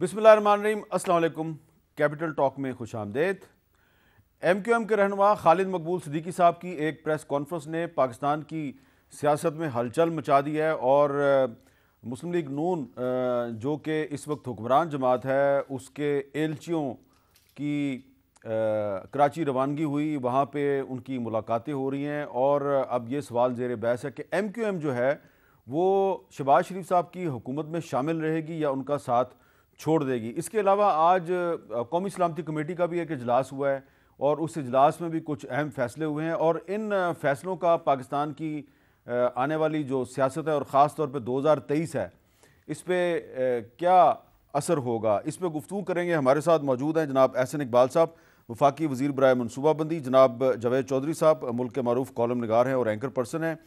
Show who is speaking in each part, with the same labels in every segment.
Speaker 1: बिसमीम असलकुम capital talk में खुश आमदेद एम क्यू एम के रहनमा खालिद मकबूल सदीकी साहब की एक प्रेस कॉन्फ्रेंस ने पाकिस्तान की सियासत में हलचल मचा दी है और मुस्लिम लीग नून जो कि इस वक्त हुक्मरान जमात है उसके एलचियों की कराची रवानगी हुई वहाँ पर उनकी मुलाकातें हो रही हैं और अब ये सवाल जेर बहस है कि एम क्यू एम जो है वो शबाज शरीफ साहब की हुकूमत में शामिल रहेगी या उनका साथ छोड़ देगी इसके अलावा आज कौमी सलामती कमेटी का भी एक अजलास हुआ है और उस अजलास में भी कुछ अहम फैसले हुए हैं और इन फैसलों का पाकिस्तान की आने वाली जो सियासत है और ख़ास तौर पर दो हज़ार तेईस है इस पर क्या असर होगा इस पर गुफ्तु करेंगे हमारे साथ मौजूद हैं जनाब एहसन इकबाल साहब वफाकी वजीर ब्राय मनसूबाबंदी जनाब जवेद चौधरी साहब मुल्क के मरूफ कॉलम नगार हैं और एंकर पर्सन हैं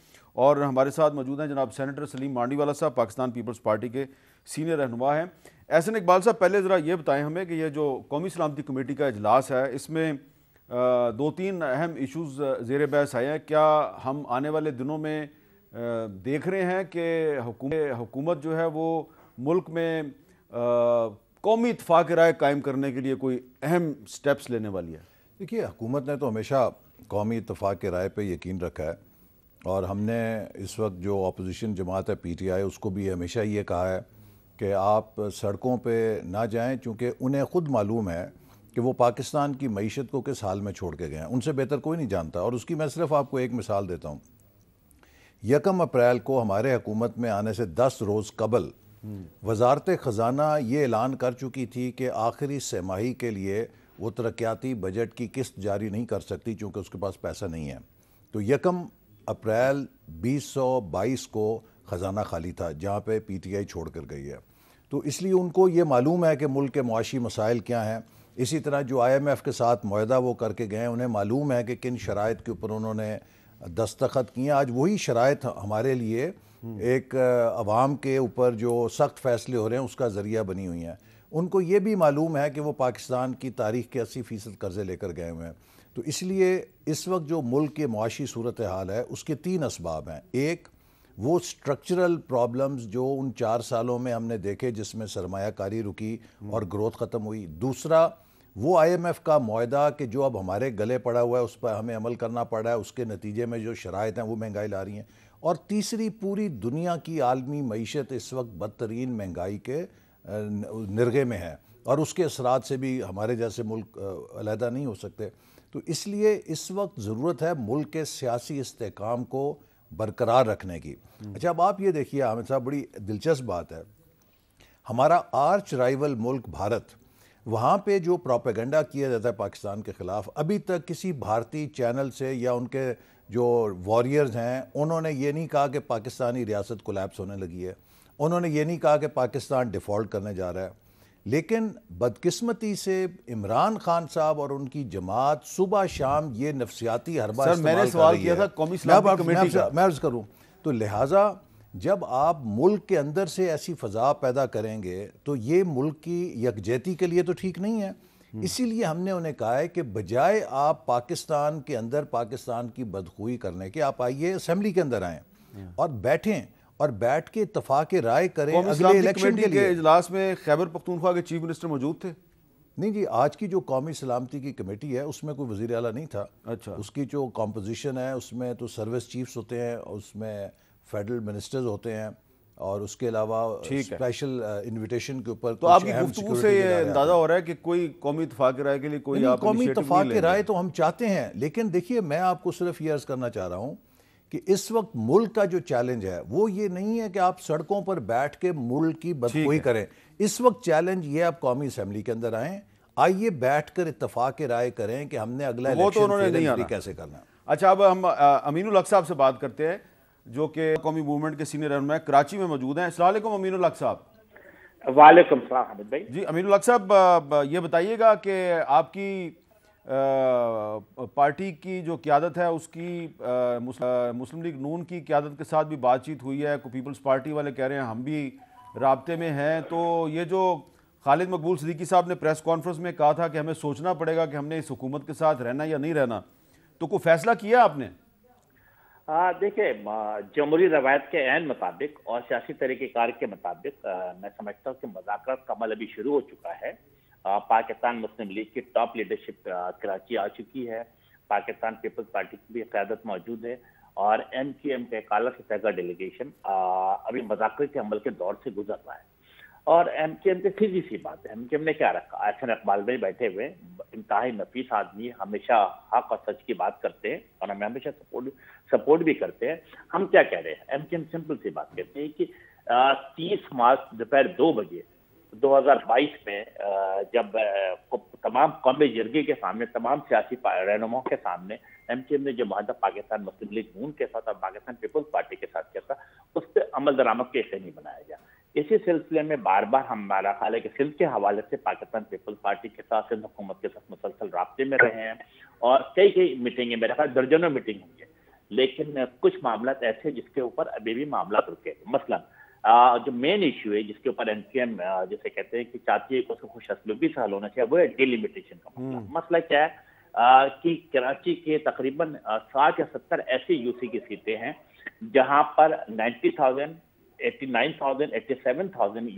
Speaker 1: और हमारे साथ मौजूद हैं जनाब senator Salim Mandviwalla sahab Pakistan Peoples Party के सीनियर रहनुमा हैं एहसन इकबाल साहब पहले ज़रा ये बताएं हमें कि यह जो कौमी सलामती कमेटी का अजलास है इसमें दो तीन अहम इशूज़ जेर बहस आए हैं क्या हम आने वाले दिनों में देख रहे हैं कि हुकूमत जो है वो मुल्क में
Speaker 2: कौमी इतफाक़ राय कायम करने के लिए कोई अहम स्टेप्स लेने वाली है देखिए हुकूमत ने तो हमेशा कौमी इतफाक़ राय पर यकीन रखा है और हमने इस वक्त जो अपोजिशन जमात है पी टी आई उसको भी हमेशा ये कहा है कि आप सड़कों पे ना जाएं क्योंकि उन्हें ख़ुद मालूम है कि वो पाकिस्तान की मीशत को किस हाल में छोड़ के गए हैं उनसे बेहतर कोई नहीं जानता और उसकी मैं सिर्फ आपको एक मिसाल देता हूँ यकम अप्रैल को हमारे हकूमत में आने से दस रोज़ कबल वजारत ख़जाना ये ऐलान कर चुकी थी कि आखिरी सहमाही के लिए वो तरक्याती बजट की किस्त जारी नहीं कर सकती चूँकि उसके पास पैसा नहीं है तो यकम अप्रैल 2022 को ख़जाना खाली था जहाँ पे पीटीआई छोड़ कर गई है तो इसलिए उनको ये मालूम है कि मुल्क के मुआशी मसाइल क्या हैं इसी तरह जो आई एम एफ़ के साथ माहदा वो करके गए उन्हें मालूम है कि किन शराइ के ऊपर उन्होंने दस्तखत किए आज वही शराइ हमारे लिए एक आवाम के ऊपर जो सख्त फैसले हो रहे हैं उसका ज़रिया बनी हुई हैं उनको ये भी मालूम है कि वो पाकिस्तान की तारीख के अस्सी फ़ीसद कर्ज़े लेकर गए हुए हैं तो इसलिए इस वक्त जो मुल्क के मुआशी सूरत हाल है उसके तीन इसबाब हैं एक वो स्ट्रक्चरल प्रॉब्लम्स जो उन चार सालों में हमने देखे जिसमें सरमाकारी रुकी हम्म। और ग्रोथ ख़त्म हुई दूसरा वो आईएमएफ का माहा कि जो अब हमारे गले पड़ा हुआ है उस पर हमें अमल करना पड़ रहा है उसके नतीजे में जो शरात हैं वो महंगाई ला रही हैं और तीसरी पूरी दुनिया की आलमी मीशत इस वक्त बदतरीन महंगाई के निरगे में है और उसके असरात से भी हमारे जैसे मुल्क अलहदा नहीं हो सकते तो इसलिए इस वक्त ज़रूरत है मुल्क के सियासी इसकाम को बरकरार रखने की अच्छा अब आप ये देखिए आमिर साहब बड़ी दिलचस्प बात है हमारा आर्च राइवल मुल्क भारत वहाँ पे जो प्रोपेगेंडा किया जाता है पाकिस्तान के ख़िलाफ़ अभी तक किसी भारतीय चैनल से या उनके जो वॉरियर्स हैं उन्होंने ये नहीं कहा कि पाकिस्तानी रियासत कोलैप्स होने लगी है उन्होंने ये नहीं कहा कि पाकिस्तान डिफ़ॉल्ट करने जा रहा है लेकिन बदकिस्मती से इमरान खान साहब और उनकी जमात सुबह शाम ये नफसियाती हरबा मैंने सवाल किया था कौमी मैं अर्ज़ करूँ तो लिहाजा जब आप मुल्क के अंदर से ऐसी फ़जा पैदा करेंगे तो ये मुल्क की यकजहती के लिए तो ठीक नहीं है हम्म। इसीलिए हमने उन्हें कहा है कि बजाय आप पाकिस्तान के अंदर पाकिस्तान की बदखुई करने के आप आइए असम्बली के अंदर आएँ हम्म। और बैठें और बैठ के इतफाक राय करें अगले इलेक्शन के लिए इजलास में खैबर पख्तूनख्वा के चीफ मिनिस्टर मौजूद थे नहीं जी आज की जो कौमी सलामती की कमेटी है उसमें कोई वजीर अला नहीं था अच्छा उसकी जो कॉम्पोजिशन है उसमें तो सर्विस चीफ्स होते हैं उसमें फेडरल मिनिस्टर्स होते हैं और उसके अलावा स्पेशल इनविटेशन uh, के ऊपर तो आपकी गुफ्तगू से ये अंदाजा
Speaker 1: हो रहा है कि कोई कौमी इतफाक राय के लिए कोई आप कौमी इतफाक राय
Speaker 2: तो हम चाहते हैं लेकिन देखिए मैं आपको सिर्फ ये अर्ज़ करना चाह रहा हूँ कि इस वक्त मुल्क का जो चैलेंज है वो ये नहीं है कि आप सड़कों पर बैठ के मुल्क की बदकोई करें इस वक्त चैलेंज ये आप कौमी असम्बली के अंदर आएँ आइए बैठ कर इतफाक राय करें कि हमने अगला वो तो उन्होंने नहीं आना। कैसे करना अच्छा अब हम अमीन हक साहब से बात करते हैं जो कि कौमी
Speaker 1: मूवमेंट के सीनियर रहनुमा कराची में मौजूद हैं असलम अमीन हक साहब
Speaker 3: वालेकुम भाई
Speaker 1: जी अमीन हक साहब ये बताइएगा कि आपकी पार्टी की जो क्यादत है उसकी आ, मुस्लिम लीग नून की क्यादत के साथ भी बातचीत हुई है पीपल्स पार्टी वाले कह रहे हैं हम भी रबते में हैं तो ये जो खालिद मकबूल सदीकी साहब ने प्रेस कॉन्फ्रेंस में कहा था कि हमें सोचना पड़ेगा कि हमने इस हुकूमत के साथ रहना या नहीं रहना तो कोई फैसला किया आपने
Speaker 3: देखिए जमहूरी रवायत के अहम मुताबिक और सियासी तरीक़ेकार के मुताबिक मैं समझता हूँ कि मजाक कमल अभी शुरू हो चुका है पाकिस्तान मुस्लिम लीग की टॉप लीडरशिप कराची आ चुकी है पाकिस्तान पीपल्स पार्टी की भी क्यादत मौजूद है और एम के एम के काला सतह का डेलीगेशन अभी मजाक के अमल के दौर से गुजर रहा है और एम के एम के सीधी सी बात है एम के एम ने क्या रखा एस एन अकबाल भाई बैठे हुए इंतहाई नफीस आदमी हमेशा हक और सच की बात करते हैं और हमें हमेशा सपोर्ट सपोर्ट भी करते हैं हम क्या कह रहे हैं एम के एम सिंपल सी बात कहते हैं कि तीस मार्च दोपहर दो बजे 2022 में जब तमाम कौमी जिरगे के सामने तमाम सियासी रहनुमाओं के सामने एम के एम ने जो माहा पाकिस्तान मुस्लिम लीग नून के साथ और पाकिस्तान पीपल्स पार्टी के साथ किया था उस पर अमल दरामद के नहीं बनाया गया इसी सिलसिले में बार बार हमारा ख्याल है कि सिंध के हवाले से पाकिस्तान पीपल्स पार्टी के साथ सिंध हुकूमत के साथ मुसलसल रबते में रहे हैं और कई कई मीटिंगें मेरे ख्याल दर्जनों मीटिंग हुई है लेकिन कुछ मामला ऐसे जिसके ऊपर अभी भी मामला रुके मसलन जो मेन इश्यू है जिसके ऊपर एनसीएम जैसे कहते हैं कि चाहती है कि उसको खुश असलूबी से हल होना चाहिए वो है डिलिमिटेशन का मसला हम्म। मसला क्या है आ, कि कराची के तकरीबन साठ या सत्तर ऐसी यूसी की सीटें हैं जहां पर ninety thousand eighty nine thousand eighty seven thousand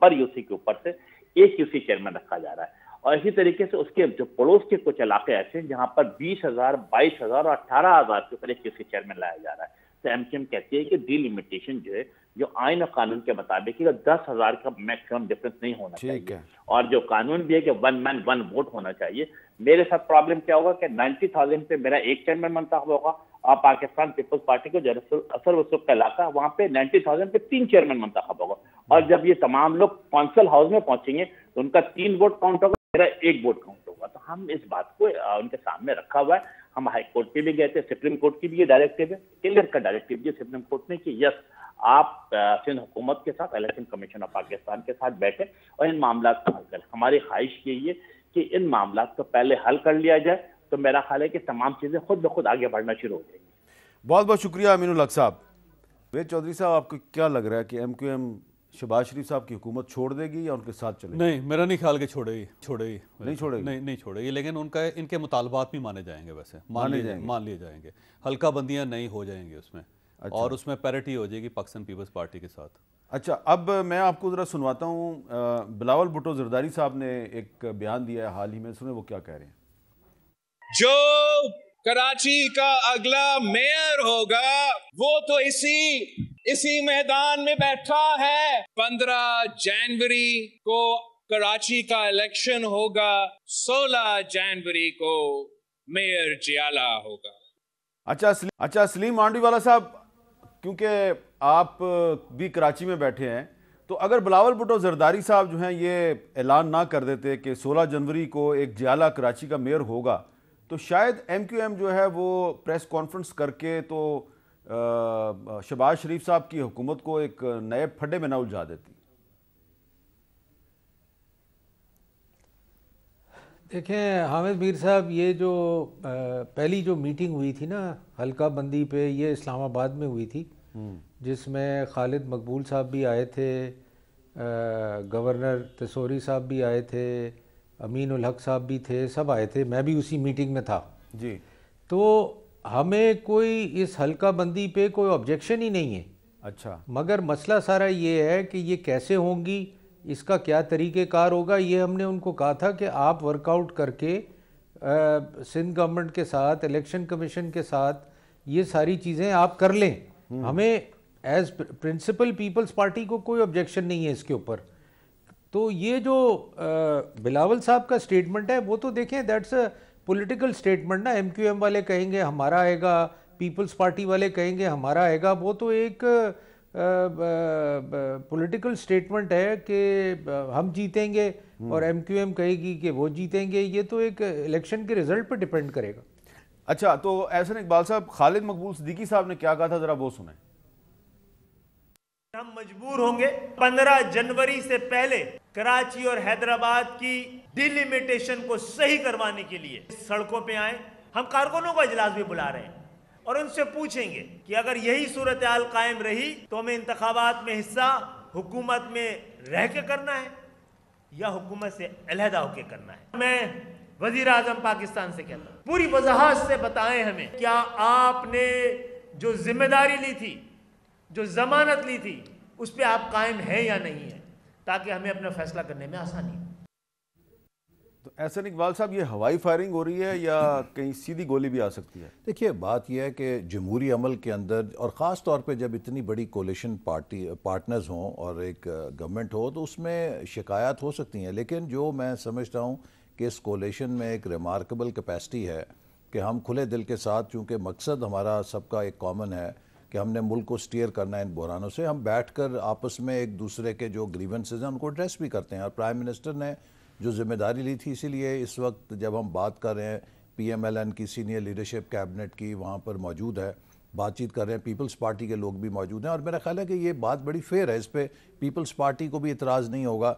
Speaker 3: पर यूसी के ऊपर से एक यूसी चेयरमैन रखा जा रहा है और इसी तरीके से उसके जो पड़ोस के कुछ इलाके ऐसे हैं जहाँ पर बीस हजार बाईस हजार और अट्ठारह हजार के ऊपर एक यूसी चेयरमैन लाया जा रहा है एमसीएम कहती है कि डिलिमिटेशन जो है जो आयन और कानून के मुताबिक है तो दस हजार का मैक्सिमम डिफरेंस नहीं होना चाहिए और जो कानून भी है कि वन मैन वन वोट होना चाहिए मेरे साथ प्रॉब्लम क्या होगा कि नाइन्टी थाउजेंड पे मेरा एक चेयरमैन मंतखब होगा और पाकिस्तान पीपल्स पार्टी को जो असर वसूख का इलाका वहाँ पे नाइन्टी थाउजेंड पे तीन चेयरमैन मंतखब होगा और हम्म। जब ये तमाम लोग काउंसिल हाउस में पहुंचेंगे तो उनका तीन वोट काउंट होगा मेरा एक वोट काउंट होगा तो हम इस बात को उनके सामने रखा हुआ है हम हाई कोर्ट के भी गए थे सुप्रीम कोर्ट की भी ये डायरेक्टिव है केंद्र का डायरेक्टिव ये सुप्रीम कोर्ट ने कि यस आप सिंध हुकूमत के साथ इलेक्शन कमीशन ऑफ पाकिस्तान के साथ बैठे और इन मामला का हल करें हमारी ख्वाहिश यही है कि इन मामला को पहले हल कर लिया जाए तो मेरा ख्याल है कि तमाम चीज़ें खुद ब खुद आगे बढ़ना शुरू हो जाएंगी
Speaker 1: बहुत बहुत शुक्रिया अमीन साहब वेद चौधरी साहब आपको क्या लग रहा है कि M Q M Shahbaz Sharif sahab की हुकूमत छोड़ देगी या उनके साथ चलेगी
Speaker 4: नहीं मेरा नहीं ख्याल कि छोड़ेगी छोड़ेगी नहीं छोड़ेगी नहीं नहीं छोड़ेगी लेकिन उनका इनके मुतालबात भी माने जाएंगे वैसे मान लिए मान लिए जाएंगे हल्का बंदियाँ नहीं हो जाएंगी उसमें अच्छा। और उसमें पैरिटी हो जाएगी पाकिस्तान पीपल्स पार्टी के साथ
Speaker 1: अच्छा अब मैं आपको ज़रा सुनवाता हूँ बिलावल भुटो जरदारी साहब ने एक बयान दिया है हाल ही में सुने वो क्या कह रहे हैं
Speaker 5: जो कराची का अगला मेयर होगा वो तो इसी इसी मैदान में बैठा है पंद्रह जनवरी को कराची का इलेक्शन होगा सोलह जनवरी को मेयर
Speaker 3: जियाला होगा
Speaker 1: अच्छा असली, अच्छा सलीम वाला साहब क्योंकि आप भी कराची में बैठे हैं तो अगर बिलावल भुटो जरदारी साहब जो हैं ये ऐलान ना कर देते कि 16 जनवरी को एक जियाला कराची का मेयर होगा तो शायद एम जो है वो प्रेस कॉन्फ्रेंस करके तो शबाज शरीफ साहब की हुकूमत को एक नए फड्डे में ना उलझा देती
Speaker 5: देखें हामिद मीर साहब ये जो पहली जो मीटिंग हुई थी ना हल्का बंदी पे ये इस्लामाबाद में हुई थी हम्म। जिसमें खालिद मकबूल साहब भी आए थे गवर्नर तसोरी साहब भी आए थे अमीन उल हक साहब भी थे सब आए थे मैं भी उसी मीटिंग में था जी तो हमें कोई इस हल्का बंदी पे कोई ऑब्जेक्शन ही नहीं है अच्छा मगर मसला सारा ये है कि ये कैसे होंगी इसका क्या तरीक़ेकार होगा ये हमने उनको कहा था कि आप वर्कआउट करके सिंध गवर्नमेंट के साथ इलेक्शन कमीशन के साथ ये सारी चीज़ें आप कर लें हम्म। हमें एज प्रिंसिपल पीपल्स पार्टी को कोई ऑब्जेक्शन नहीं है इसके ऊपर तो ये जो बिलावल साहब का स्टेटमेंट है वो तो देखें दैट्स अ पॉलिटिकल स्टेटमेंट ना एमक्यूएम वाले कहेंगे हमारा आएगा पीपल्स पार्टी वाले कहेंगे हमारा आएगा वो तो एक पॉलिटिकल स्टेटमेंट है कि हम जीतेंगे हम्म। और एमक्यूएम कहेगी कि वो जीतेंगे ये तो एक इलेक्शन के रिजल्ट पर डिपेंड करेगा
Speaker 1: अच्छा तो ऐसा इकबाल साहब खालिद मकबूल सदीकी साहब ने क्या कहा था ज़रा वो सुने
Speaker 3: हम मजबूर होंगे 15 जनवरी से पहले कराची और हैदराबाद की डिलिमिटेशन को सही करवाने के लिए सड़कों पे आए हम कारकुनों का इजलास भी बुला रहे हैं और उनसे पूछेंगे कि अगर यही सूरत हाल कायम रही तो हमें इंतबात में हिस्सा हुकूमत में रह के करना है या हुकूमत से अलहदा होकर करना है मैं वजीर आजम पाकिस्तान से कहता हूँ पूरी वजाहत से बताएं हमें क्या आपने जो जिम्मेदारी ली थी जो ज़मानत ली थी उस पर आप कायम हैं या नहीं है ताकि हमें अपना फैसला करने में आसानी हो
Speaker 2: तो एहसन इकबाल साहब ये हवाई फायरिंग हो रही है या कहीं सीधी गोली भी आ सकती है देखिए बात यह है कि जमहूरी अमल के अंदर और ख़ास तौर पे जब इतनी बड़ी कोलेशन पार्टी पार्टनर्स हों और एक गवर्नमेंट हो तो उसमें शिकायत हो सकती हैं लेकिन जो मैं समझता हूँ कि इस कोलेशन में एक रिमार्केबल कैपेसिटी है कि हम खुले दिल के साथ चूँकि मकसद हमारा सबका एक कॉमन है कि हमने मुल्क को स्टीयर करना है इन बहरानों से हम बैठकर आपस में एक दूसरे के जो ग्रीवेंसेज हैं उनको एड्रेस भी करते हैं और प्राइम मिनिस्टर ने जो जिम्मेदारी ली थी इसीलिए इस वक्त जब हम बात कर रहे हैं पीएमएलएन की सीनियर लीडरशिप कैबिनेट की वहाँ पर मौजूद है बातचीत कर रहे हैं पीपल्स पार्टी के लोग भी मौजूद हैं और मेरा ख्याल है कि ये बात बड़ी फेयर है इस पर पीपल्स पार्टी को भी इतराज़ नहीं होगा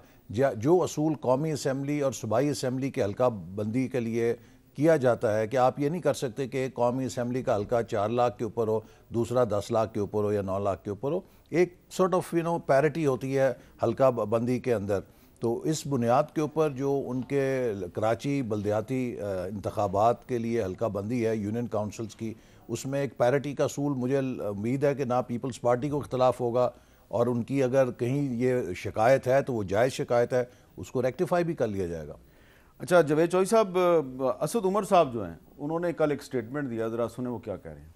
Speaker 2: जो असूल कौमी असम्बली और सूबाई असम्बली के हल्का बंदी के लिए किया जाता है कि आप ये नहीं कर सकते कि कौमी असम्बली का हल्का चार लाख के ऊपर हो दूसरा दस लाख के ऊपर हो या नौ लाख के ऊपर हो एक sort of you know parity होती है हल्का बंदी के अंदर तो इस बुनियाद के ऊपर जो उनके कराची बलदियाती इंतबात के लिए हल्का बंदी है यूनियन काउंसिल्स की उसमें एक पैरिटी का असूल मुझे उम्मीद है कि ना पीपल्स पार्टी को इख्तलाफ होगा और उनकी अगर कहीं ये शिकायत है तो वो जायज़ शिकायत है उसको रेक्टिफाई भी कर लिया जाएगा अच्छा जवेद चौधरी साहब असद उमर साहब जो हैं उन्होंने
Speaker 1: कल एक स्टेटमेंट दिया जरा सुने वो क्या कह रहे हैं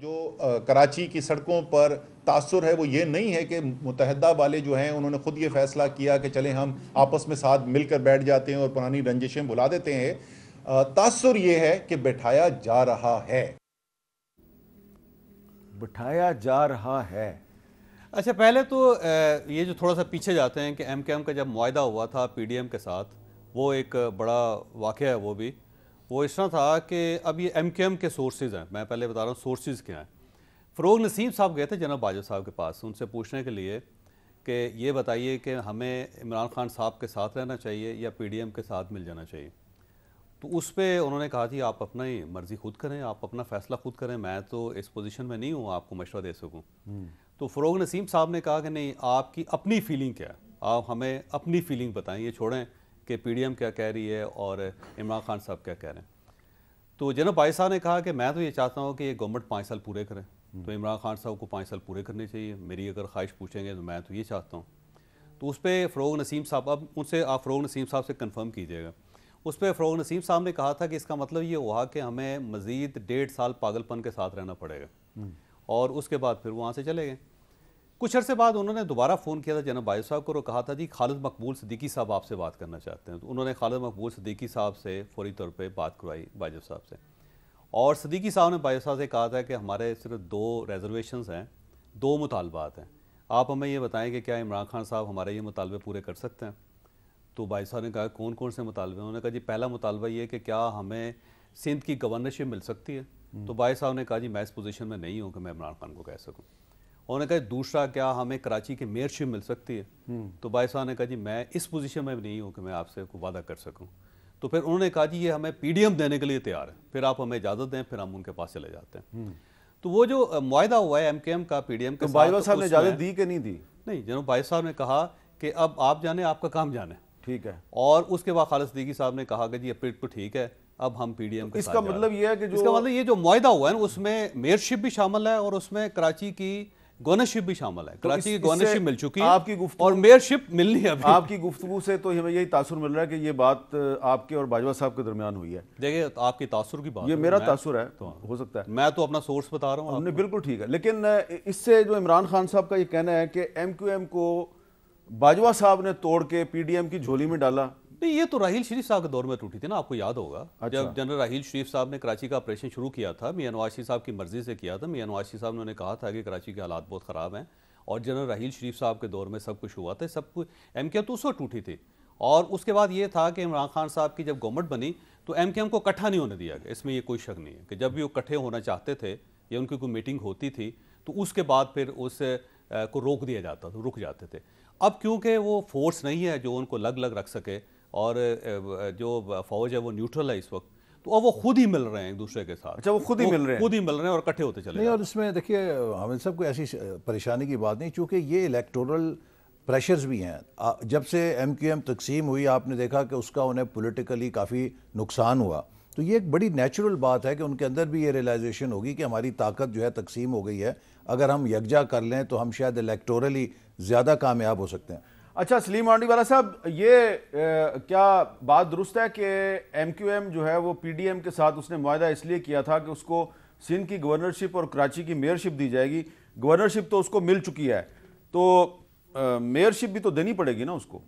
Speaker 4: जो कराची की सड़कों पर तासर है वो ये नहीं है कि मुतहदा वाले जो हैं उन्होंने ख़ुद ये फैसला किया
Speaker 1: कि चले हम आपस में साथ मिलकर बैठ जाते हैं और पुरानी रंजिशें भुला देते हैं
Speaker 2: तासर ये है कि बैठाया जा रहा है बैठाया जा रहा है
Speaker 4: अच्छा पहले तो ये जो थोड़ा सा पीछे जाते हैं कि एम के एम का जब मुआदा हुआ था पी डी एम के साथ वो एक बड़ा वाक़ है वो भी वो इस तरह था कि अब ये एम के एम के सोर्सेज हैं मैं पहले बता रहा हूँ सोर्सेज क्या हैं फ़रोग नसीम साहब गए थे जनाब बाजवा साहब के पास उनसे पूछने के लिए कि ये बताइए कि हमें इमरान खान साहब के साथ रहना चाहिए या पी डी एम के साथ मिल जाना चाहिए तो उस पर उन्होंने कहा कि आप अपना ही मर्ज़ी खुद करें आप अपना फ़ैसला खुद करें मैं तो इस पोजीशन में नहीं हूँ आपको मशवरा दे सकूँ हम्म। तो फ़रोग नसीम साहब ने कहा कि नहीं आपकी अपनी फीलिंग क्या है आप हमें अपनी फीलिंग बताएं ये छोड़ें कि पीडीएम क्या कह रही है और इमरान खान साहब क्या कह रहे हैं तो जनाब भाई साहब ने कहा कि मैं तो ये चाहता हूँ कि ये गवर्नमेंट पाँच साल पूरे करें तो इमरान खान साहब को पाँच साल पूरे करने चाहिए मेरी अगर ख्वाहिश पूछेंगे तो मैं तो ये चाहता हूँ तो उस पर फ़रोग नसीम साहब अब उनसे आप फ़रोग नसीम साहब से कन्फर्म कीजिएगा उस पर फ़रोग नसीम साहब ने कहा था कि इसका मतलब ये हुआ कि हमें मज़ीद डेढ़ साल पागलपन के साथ रहना पड़ेगा और उसके बाद फिर वहाँ से चले गए कुछ अरसे बाद उन्होंने दोबारा फ़ोन किया था जनाब बायो साहब को और कहा था जी खालिद मकबूल सदीकी साहब आपसे बात करना चाहते हैं तो उन्होंने खालिद मकबूल सदीकी साहब से फौरी तौर पर बात करवाई बायो साहब से और सदीकी साहब ने बायो साहब से कहा था कि हमारे सिर्फ दो रेज़र्वेशन हैं दो मुतालबात हैं आप हमें ये बताएं कि क्या इमरान खान साहब हमारे ये मुतालबे पूरे कर सकते हैं तो बाई साहब ने कहा कौन कौन से मुतालबे उन्होंने कहा जी पहला मुतालबा ये कि क्या हमें सिंध की गवर्नरशिप मिल सकती है तो भाई साहब ने कहा जी मैं इस पोजीशन में नहीं हूँ कि मैं इमरान खान को कह सकूँ उन्होंने कहा दूसरा क्या हमें कराची की मेयरशिप मिल सकती है हम्म। तो भाई साहब ने कहा जी मैं इस पोजीशन में भी नहीं हूँ कि मैं आपसे वादा कर सकूँ तो फिर उन्होंने कहा जी ये हमें पी देने के लिए तैयार है फिर आप हमें इजाज़त दें फिर हम उनके पास चले जाते हैं हम्म। तो वो जो मुआदा हुआ है एम का पी डी एम का बाई साहब ने इजाज़त दी कि नहीं दी नहीं जनाब भाई साहब ने कहा कि अब आप जाने आपका काम जाने ठीक है और उसके बाद खालिद साहब ने कहा कि जी अपील तो ठीक है अब हम पीडीएम के तो इसका मतलब ये है कि जो इसका मतलब ये जो मुहिदा हुआ है उसमें मेयरशिप भी शामिल है और उसमें कराची
Speaker 1: की गवर्नरशिप भी शामिल है तो कराची की गवर्नरशिप मिल चुकी है आपकी गुफ्त और मेयरशिप मिलनी है आपकी गुफ्तु से तो हमें यही तासुर मिल रहा है कि ये बात आपके और बाजवा साहब के दरमियान हुई है देखिए तो आपकी तासुर की बात ये मेरा तासुर है तो हो सकता है मैं तो अपना सोर्स बता रहा हूँ हमने बिल्कुल ठीक है लेकिन इससे जो इमरान खान साहब का ये कहना है कि एम को बाजवा साहब ने तोड़ के पी की झोली में डाला तो ये तो राहील शरीफ साहब के दौर में टूटी थी ना आपको याद होगा अच्छा। जब जनरल
Speaker 4: राहील शरीफ साहब ने कराची का ऑपरेशन शुरू किया था मियाँ नवाशी साहब की मर्जी से किया था मियाँ नवाशी साहब ने कहा था कि कराची के हालात बहुत ख़राब हैं और जनरल राहील शरीफ साहब के दौर में सब कुछ हुआ था सब कुछ एम के तो उस वक्त टूटी थी और उसके बाद ये था कि इमरान खान साहब की जब गवर्नमेंट बनी तो एम के एम को इकट्ठा नहीं होने दिया गया इसमें ये कोई शक नहीं है कि जब भी वो इकट्ठे होना चाहते थे या उनकी कोई मीटिंग होती थी तो उसके बाद फिर उस को रोक दिया जाता था रुक जाते थे अब क्योंकि वो फोर्स नहीं है जो उनको लग लग रख सके और जो फौज है वो न्यूट्रल है इस वक्त तो अब वो खुद ही मिल रहे हैं एक दूसरे के साथ अच्छा वो खुद ही मिल रहे हैं खुद ही मिल रहे हैं और इकट्ठे होते चले नहीं
Speaker 2: और इसमें देखिए हमें सबको ऐसी परेशानी की बात नहीं चूँकि ये इलेक्टोरल प्रेशर्स भी हैं जब से एम क्यू एम तकसीम हुई आपने देखा कि उसका उन्हें पोलिटिकली काफ़ी नुकसान हुआ तो ये एक बड़ी नेचुरल बात है कि उनके अंदर भी ये रियलाइजेशन होगी कि हमारी ताकत जो है तकसीम हो गई है अगर हम यकजा कर लें तो हम शायद इलेक्टोरली ज़्यादा कामयाब हो सकते हैं अच्छा सलीम आंडी
Speaker 1: वाला साहब ये ए, क्या बात दुरुस्त है कि एम क्यू एम जो है वो पी डी एम के साथ उसने माहा इसलिए किया था कि उसको सिंध की गवर्नरशिप और कराची की मेयरशिप दी जाएगी गवर्नरशिप तो उसको मिल चुकी है तो मेयरशिप भी तो देनी पड़ेगी ना उसको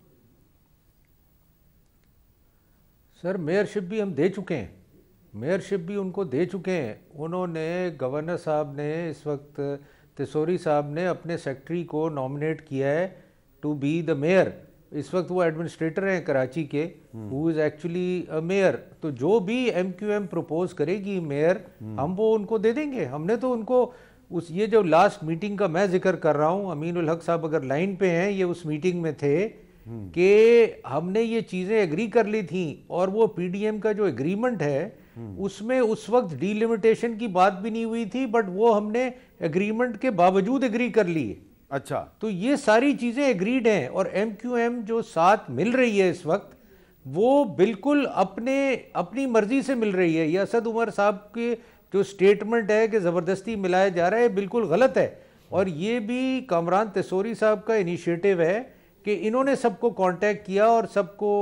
Speaker 1: सर
Speaker 5: मेयरशिप भी हम दे चुके हैं मेयरशिप भी उनको दे चुके हैं उन्होंने गवर्नर साहब ने इस वक्त तिसोरी साहब ने अपने सेक्रेटरी को नॉमिनेट किया है टू बी द मेयर इस वक्त वो एडमिनिस्ट्रेटर हैं कराची के who is actually a mayor तो जो भी एम क्यू एम प्रपोज करेगी मेयर हम्म। हम वो उनको दे देंगे हमने तो उनको उस ये जो लास्ट मीटिंग का मैं जिक्र कर रहा हूँ अमीन हक साहब अगर लाइन पे हैं ये उस मीटिंग में थे हम्म। कि हमने ये चीज़ें एग्री कर ली थी और वो पीडीएम का जो एग्रीमेंट है हम्म। उसमें उस वक्त डीलिमिटेशन की बात भी नहीं हुई थी बट वो हमने एग्रीमेंट के बावजूद एग्री कर ली है अच्छा तो ये सारी चीज़ें एग्रीड हैं और एम क्यू एम जो साथ मिल रही है इस वक्त वो बिल्कुल अपने अपनी मर्जी से मिल रही है ये असद उमर साहब के जो स्टेटमेंट है कि ज़बरदस्ती मिलाया जा रहा है बिल्कुल गलत है और ये भी कामरान तेसोरी साहब का इनिशिएटिव है कि इन्होंने सबको कांटेक्ट किया और सबको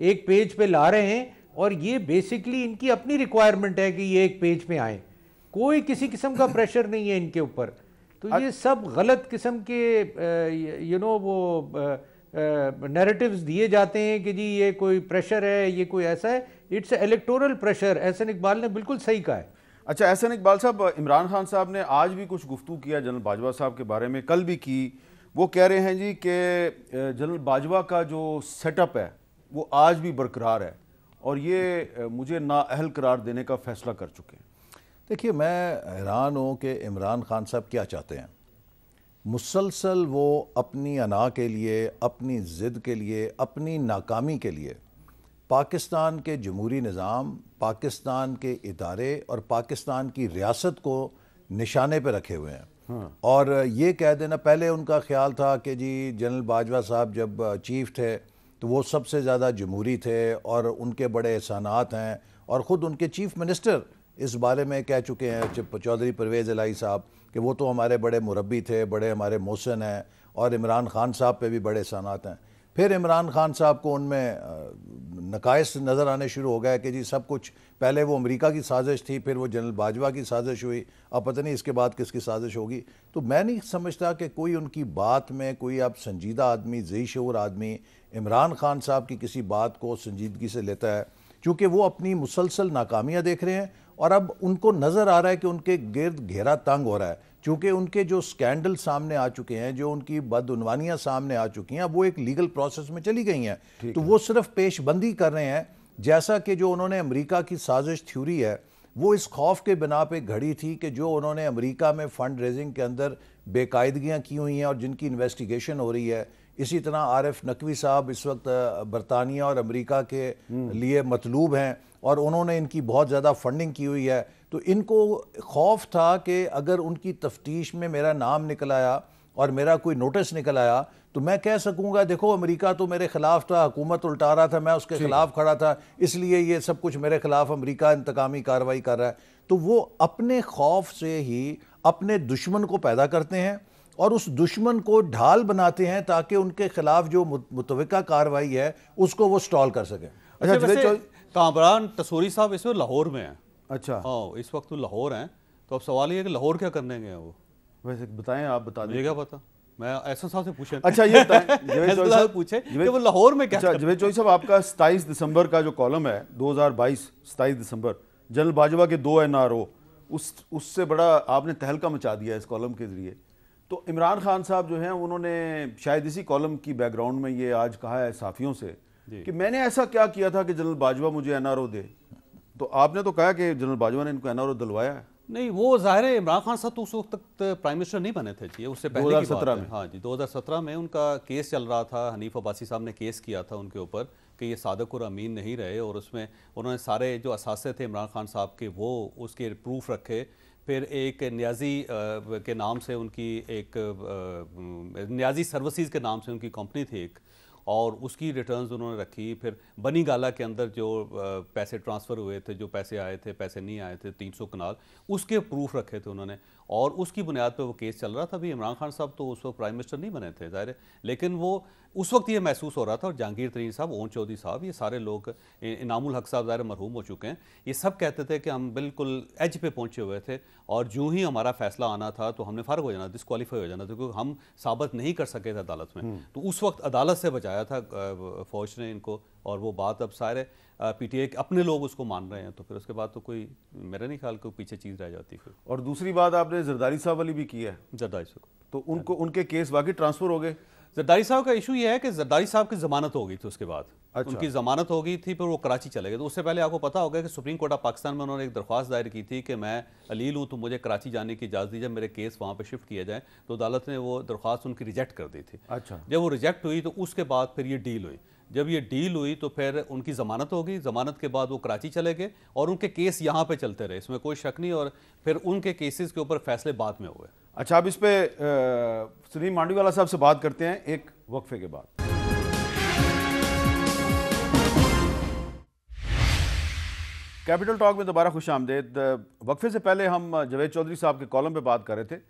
Speaker 5: एक पेज पे ला रहे हैं और ये बेसिकली इनकी अपनी रिक्वायरमेंट है कि ये एक पेज पे आए कोई किसी किस्म का प्रेशर नहीं है इनके ऊपर तो ये सब गलत किस्म के यू नो वो नैरेटिव्स दिए जाते हैं कि जी ये कोई प्रेशर है ये कोई ऐसा है
Speaker 1: it's electoral pressure Ahsan Iqbal ने बिल्कुल सही कहा है अच्छा एहसन इकबाल साहब इमरान खान साहब ने आज भी कुछ गुफ्तु किया जनरल बाजवा साहब के बारे में कल भी की वो कह रहे हैं जी कि जनरल बाजवा का जो सेटअप है वो आज भी बरकरार है और ये मुझे नाअहल करार देने का फैसला कर चुके हैं
Speaker 2: देखिए मैं हैरान हूँ कि इमरान खान साहब क्या चाहते हैं मुसलसल वो अपनी अना के लिए अपनी ज़िद के लिए अपनी नाकामी के लिए पाकिस्तान के जमहूरी निज़ाम पाकिस्तान के इदारे और पाकिस्तान की रियासत को निशाने पर रखे हुए हैं हाँ। और ये कह देना पहले उनका ख्याल था कि जी जनरल बाजवा साहब जब चीफ थे तो वो सबसे ज़्यादा जमहूरी थे और उनके बड़े एहसानात हैं और ख़ुद उनके चीफ मिनिस्टर इस बारे में कह चुके हैं चौधरी परवेज़ अलाई साहब कि वो तो हमारे बड़े मुरबी थे बड़े हमारे मौसन हैं और इमरान खान साहब पे भी बड़े सनात हैं फिर इमरान खान साहब को उनमें नकायस नज़र आने शुरू हो गया कि जी सब कुछ पहले वो अमेरिका की साजिश थी फिर वो जनरल बाजवा की साजिश हुई अब पता नहीं इसके बाद किसकी साजिश होगी तो मैं नहीं समझता कि कोई उनकी बात में कोई आप संजीदा आदमी जई शूर आदमी इमरान खान साहब की किसी बात को संजीदगी से लेता है क्योंकि वो अपनी मुसलसल नाकामियाँ देख रहे हैं और अब उनको नज़र आ रहा है कि उनके गिर्द घेरा तंग हो रहा है चूँकि उनके जो स्कैंडल सामने आ चुके हैं जो उनकी बदनवानियाँ सामने आ चुकी हैं अब वो एक लीगल प्रोसेस में चली गई हैं तो वो सिर्फ पेशबंदी कर रहे हैं जैसा कि जो उन्होंने अमेरिका की साजिश थ्योरी है वो इस खौफ के बिना पे घड़ी थी कि जो उन्होंने अमेरिका में फ़ंड रेजिंग के अंदर बेकायदगियाँ की हुई हैं और जिनकी इन्वेस्टिगेशन हो रही है इसी तरह आरिफ नकवी साहब इस वक्त बरतानिया और अमेरिका के हम्म। लिए मतलूब हैं और उन्होंने इनकी बहुत ज़्यादा फंडिंग की हुई है तो इनको खौफ था कि अगर उनकी तफ्तीश में मेरा नाम निकल आया और मेरा कोई नोटिस निकल आया तो मैं कह सकूंगा देखो अमेरिका तो मेरे ख़िलाफ़ था हुकूमत उल्टा रहा था मैं उसके ख़िलाफ़ खड़ा था इसलिए ये सब कुछ मेरे ख़िलाफ़ अमेरिका इंतकामी कार्रवाई कर रहा है तो वो अपने खौफ से ही अपने दुश्मन को पैदा करते हैं और उस दुश्मन को ढाल बनाते हैं ताकि उनके खिलाफ जो मुतव कार्रवाई है उसको वो स्टॉल कर सकें अच्छा, अच्छा
Speaker 4: कामरान तसूरी साहब इस वक्त लाहौर में हैं अच्छा हाँ इस वक्त वो तो लाहौर हैं तो अब सवाल ये है कि लाहौर क्या
Speaker 1: करने गए हैं वो वैसे बताएं आप बता दें क्या पता
Speaker 4: मैं ऐसा साहब से पूछे अच्छा ये बताएं पूछे कि वो लाहौर में क्या अच्छा जवेद
Speaker 1: चौधरी साहब आपका सताईस दिसंबर का जो कॉलम है दो हज़ार बाईस सताईस दिसंबर जनरल बाजवा के दो एन आर ओ उस उससे बड़ा आपने तहलका मचा दिया इस कॉलम के जरिए तो इमरान खान साहब जो हैं उन्होंने शायद इसी कॉलम की बैकग्राउंड में ये आज कहा है साफियों से कि मैंने ऐसा क्या किया था कि जनरल बाजवा मुझे एनआरओ दे तो आपने तो कहा कि जनरल बाजवा ने इनको एनआरओ दिलवाया है नहीं वो जाहिर है इमरान खान साहब
Speaker 4: तो उस वक्त तक प्राइम मिनिस्टर नहीं बने थे जी उससे पहले सत्रह में हाँ जी 2017 में उनका केस चल रहा था हनीफ अब्बासी साहब ने केस किया था उनके ऊपर कि ये सादक और अमीन नहीं रहे और उसमें उन्होंने सारे जो असासे थे इमरान खान साहब के वो उसके प्रूफ रखे फिर एक न्याजी के नाम से उनकी एक न्याजी सर्विसेज के नाम से उनकी कंपनी थी एक और उसकी रिटर्न्स उन्होंने रखी फिर बनी गाला के अंदर जो पैसे ट्रांसफ़र हुए थे जो पैसे आए थे पैसे नहीं आए थे 300 कनाल उसके प्रूफ रखे थे उन्होंने और उसकी बुनियाद पर वो केस चल रहा था अभी इमरान खान साहब तो उस वक्त प्राइम मिनिस्टर नहीं बने थे ज़ाहिर लेकिन वो उस वक्त ये महसूस हो रहा था और जहांगीर तरीन साहब ओन चौधरी साहब ये सारे लोग इनामुल हक साहब ज़ाहिर मरहूम हो चुके हैं ये सब कहते थे कि हम बिल्कुल एज पे पहुंचे हुए थे और जो ही हमारा फैसला आना था तो हमने फ़र्क हो जाना डिसकॉलीफाई हो जाना था क्योंकि हम साबित नहीं कर सके थे अदालत में हम्म। तो उस वक्त अदालत से बचाया था फौज ने इनको और वो बात अब सारे पीटीए के अपने लोग उसको मान रहे हैं तो फिर उसके बाद तो कोई मेरा नहीं ख्याल कोई पीछे चीज़ रह जाती फिर
Speaker 1: और दूसरी बात आपने
Speaker 4: जरदारी साहब वाली भी की है जरदारी साहब तो उनको उनके केस बाकी ट्रांसफ़र हो गए जरदारी साहब का इशू यह है कि जरदारी साहब की जमानत हो गई थी उसके बाद अच्छा। उनकी जमानत हो गई थी पर वो कराची चले गए तो उससे पहले आपको पता होगा कि सुप्रीम कोर्ट ऑफ पाकिस्तान में उन्होंने एक दरख्वास्त दायर की थी कि मैं अलील हूँ तो मुझे कराची जाने की इजाज़त दीजिए मेरे केस वहाँ पर शिफ्ट किया जाए तो अदालत ने वो दरख्वास्त उनकी रिजेक्ट कर दी थी अच्छा जब वो रिजेक्ट हुई तो उसके बाद फिर ये डील हुई जब ये डील हुई तो फिर उनकी ज़मानत हो गई ज़मानत के बाद वो कराची चले गए और उनके केस यहाँ पे चलते रहे इसमें कोई शक नहीं और फिर उनके केसेस के ऊपर फैसले
Speaker 1: बाद में हुए अच्छा अब इस पर सुनील मांडीवाला साहब से बात करते हैं एक वक्फे के बाद कैपिटल टॉक में दोबारा खुश आमदेद वक्फे से पहले हम जवेद चौधरी साहब के कॉलम पे बात कर रहे थे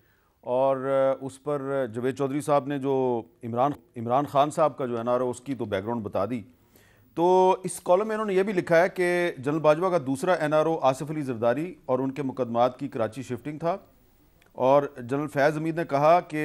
Speaker 1: और उस पर जवेद चौधरी साहब ने जो इमरान इमरान खान साहब का जो एन आर उसकी तो बैकग्राउंड बता दी तो इस कॉलम में इन्होंने ये भी लिखा है कि जनरल बाजवा का दूसरा एन आर आसिफ अली जरदारी और उनके मुकदमात की कराची शिफ्टिंग था और जनरल फैज़ हमीद ने कहा कि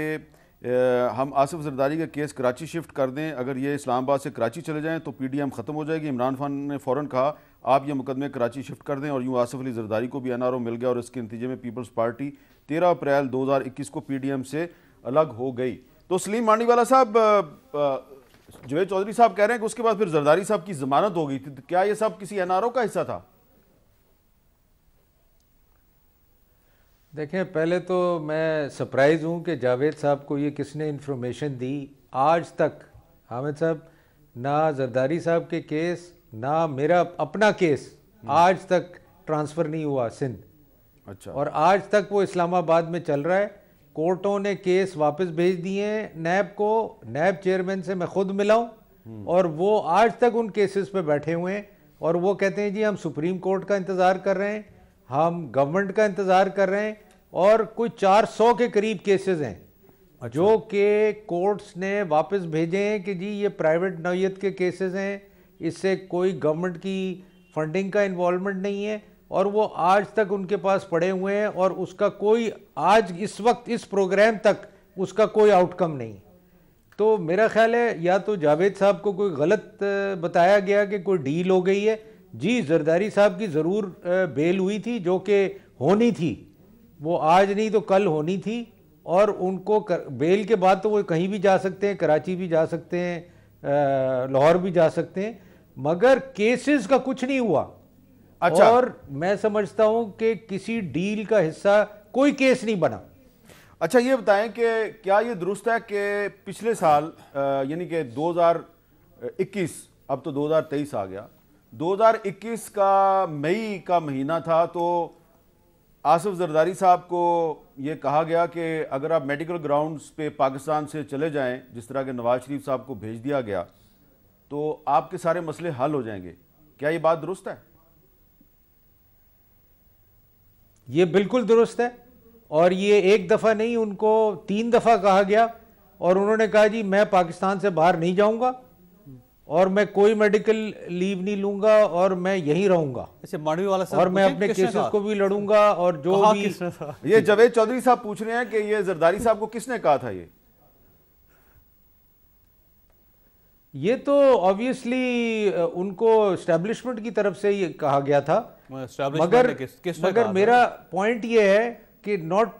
Speaker 1: हम आसिफ जरदारी का केस कराची शिफ्ट कर दें अगर ये इस्लामाबाद से कराची चले जाएँ तो पी डी एम ख़त्म हो जाएगी इमरान खान ने फ़ौर कहा आप ये मुकदमे कराची शिफ्ट कर दें और यूँ आसफ अली जरदारी को भी एन आर ओ मिल गया और इसके नतीजे में पीपल्स पार्टी तेरह अप्रैल दो हज़ार इक्कीस को पी डी एम से अलग हो गई तो सलीम मांडीवाला साहब जुवेद चौधरी साहब कह रहे हैं कि उसके बाद फिर जरदारी साहब की जमानत हो गई थी तो क्या ये सब किसी एन आर ओ का हिस्सा था देखें पहले तो
Speaker 5: मैं सरप्राइज़ हूँ कि जावेद साहब को ये किसने इन्फॉर्मेशन दी आज तक हामिद साहब ना जरदारी साहब के केस ना मेरा अपना केस हम्म। आज तक ट्रांसफ़र नहीं हुआ सिंध अच्छा और आज तक वो इस्लामाबाद में चल रहा है कोर्टों ने केस वापस भेज दिए हैं नैब को नैब चेयरमैन से मैं खुद मिला हूँ हम्म। और वो आज तक उन केसेस पे बैठे हुए हैं और वो कहते हैं जी हम सुप्रीम कोर्ट का इंतज़ार कर रहे हैं हम गवर्नमेंट का इंतज़ार कर रहे हैं और कोई 400 के करीब केसेस हैं अच्छा। जो कि कोर्ट्स ने वापस भेजे हैं कि जी ये प्राइवेट नौीयत के केसेस हैं इससे कोई गवर्नमेंट की फंडिंग का इन्वॉल्वमेंट नहीं है और वो आज तक उनके पास पड़े हुए हैं और उसका कोई आज इस वक्त इस प्रोग्राम तक उसका कोई आउटकम नहीं तो मेरा ख्याल है या तो जावेद साहब को कोई गलत बताया गया कि कोई डील हो गई है जी जरदारी साहब की ज़रूर बेल हुई थी जो कि होनी थी वो आज नहीं तो कल होनी थी और उनको कर, बेल के बाद तो वो कहीं भी जा सकते हैं कराची भी जा सकते हैं लाहौर भी जा सकते हैं मगर केसेस का कुछ नहीं हुआ अच्छा और मैं समझता हूं कि किसी डील का हिस्सा कोई केस नहीं बना
Speaker 1: अच्छा ये बताएं कि क्या ये दुरुस्त है कि पिछले साल यानी कि 2021 अब तो 2023 आ गया 2021 का मई का महीना था तो आसफ जरदारी साहब को ये कहा गया कि अगर आप मेडिकल ग्राउंड्स पे पाकिस्तान से चले जाएं जिस तरह के नवाज शरीफ साहब को भेज दिया गया तो आपके सारे मसले हल हो जाएंगे क्या ये बात दुरुस्त है ये बिल्कुल दुरुस्त है और ये
Speaker 5: एक दफ़ा नहीं उनको तीन दफ़ा कहा गया और उन्होंने कहा जी मैं पाकिस्तान से बाहर नहीं जाऊंगा और मैं कोई मेडिकल लीव नहीं लूंगा और मैं यहीं रहूंगा
Speaker 1: अच्छा, वाला और मैं अपने केसेस को भी लड़ूंगा और जो भी ये जवेद चौधरी साहब पूछ रहे हैं कि ये जरदारी साहब को किसने कहा था ये
Speaker 5: ये तो ऑब्वियसली उनको स्टैब्लिशमेंट की तरफ से ये कहा गया था मगर किस, किस मगर मेरा पॉइंट ये है कि नॉट